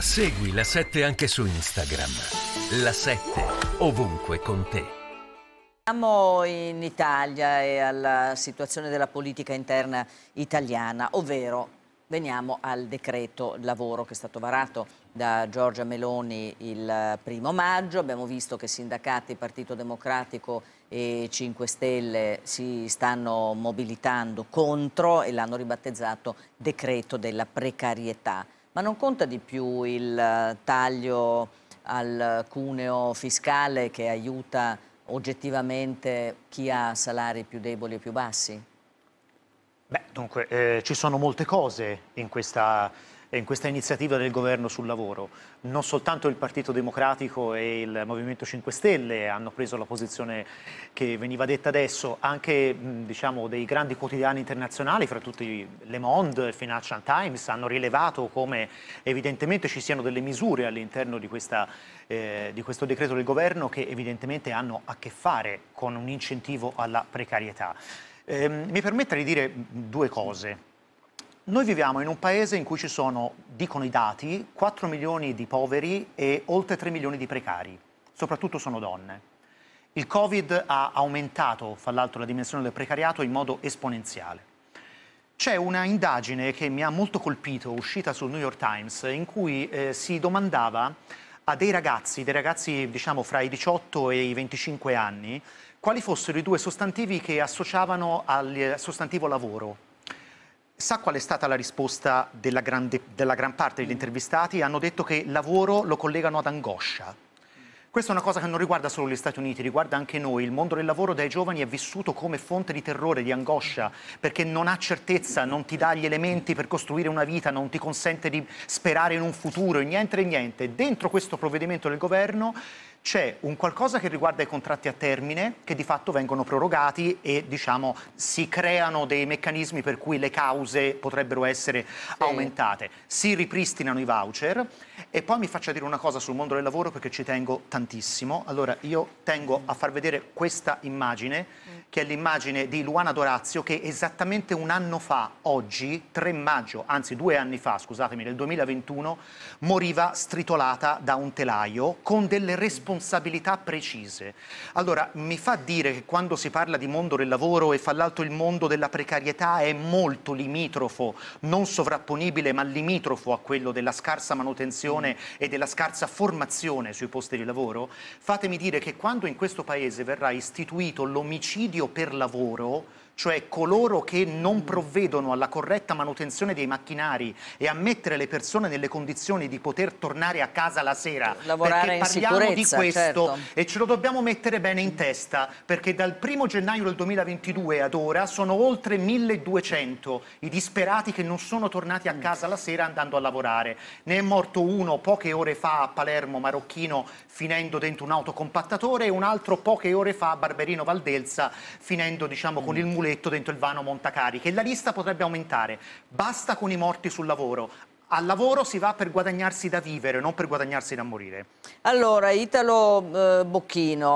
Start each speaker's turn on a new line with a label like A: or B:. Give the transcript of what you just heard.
A: Segui la 7 anche su Instagram. La 7 ovunque con te.
B: Siamo in Italia e alla situazione della politica interna italiana, ovvero veniamo al decreto lavoro che è stato varato da Giorgia Meloni il primo maggio. Abbiamo visto che sindacati, Partito Democratico e 5 Stelle si stanno mobilitando contro e l'hanno ribattezzato decreto della precarietà ma non conta di più il eh, taglio al cuneo fiscale che aiuta oggettivamente chi ha salari più deboli e più bassi?
A: Beh, dunque, eh, ci sono molte cose in questa in questa iniziativa del governo sul lavoro. Non soltanto il Partito Democratico e il Movimento 5 Stelle hanno preso la posizione che veniva detta adesso, anche diciamo, dei grandi quotidiani internazionali, fra tutti Le Monde e Financial Times, hanno rilevato come evidentemente ci siano delle misure all'interno di, eh, di questo decreto del governo che evidentemente hanno a che fare con un incentivo alla precarietà. Eh, mi permetta di dire due cose. Noi viviamo in un paese in cui ci sono, dicono i dati, 4 milioni di poveri e oltre 3 milioni di precari, soprattutto sono donne. Il Covid ha aumentato, fra l'altro, la dimensione del precariato in modo esponenziale. C'è una indagine che mi ha molto colpito, uscita sul New York Times, in cui eh, si domandava a dei ragazzi, dei ragazzi diciamo fra i 18 e i 25 anni, quali fossero i due sostantivi che associavano al eh, sostantivo lavoro Sa qual è stata la risposta della, grande, della gran parte degli intervistati? Hanno detto che lavoro lo collegano ad angoscia. Questa è una cosa che non riguarda solo gli Stati Uniti, riguarda anche noi. Il mondo del lavoro dai giovani è vissuto come fonte di terrore, di angoscia, perché non ha certezza, non ti dà gli elementi per costruire una vita, non ti consente di sperare in un futuro, niente e niente. Dentro questo provvedimento del governo c'è un qualcosa che riguarda i contratti a termine che di fatto vengono prorogati e diciamo si creano dei meccanismi per cui le cause potrebbero essere sì. aumentate. Si ripristinano i voucher e poi mi faccia dire una cosa sul mondo del lavoro perché ci tengo tantissimo. Allora io tengo a far vedere questa immagine mm che è l'immagine di Luana Dorazio che esattamente un anno fa, oggi, 3 maggio, anzi due anni fa, scusatemi, nel 2021, moriva stritolata da un telaio con delle responsabilità precise. Allora, mi fa dire che quando si parla di mondo del lavoro e fra l'altro il mondo della precarietà è molto limitrofo, non sovrapponibile ma limitrofo a quello della scarsa manutenzione e della scarsa formazione sui posti di lavoro, fatemi dire che quando in questo paese verrà istituito l'omicidio io per lavoro cioè coloro che non provvedono alla corretta manutenzione dei macchinari e a mettere le persone nelle condizioni di poter tornare a casa la sera. Lavorare perché parliamo di questo certo. e ce lo dobbiamo mettere bene in testa, perché dal 1 gennaio del 2022 ad ora sono oltre 1200 i disperati che non sono tornati a casa la sera andando a lavorare. Ne è morto uno poche ore fa a Palermo, marocchino, finendo dentro un autocompattatore e un altro poche ore fa a Barberino Valdelsa, finendo diciamo, con il mm. muro culetto dentro il vano montacariche che la lista potrebbe aumentare. Basta con i morti sul lavoro, al lavoro si va per guadagnarsi da vivere, non per guadagnarsi da morire.
B: Allora, Italo eh, Bocchino.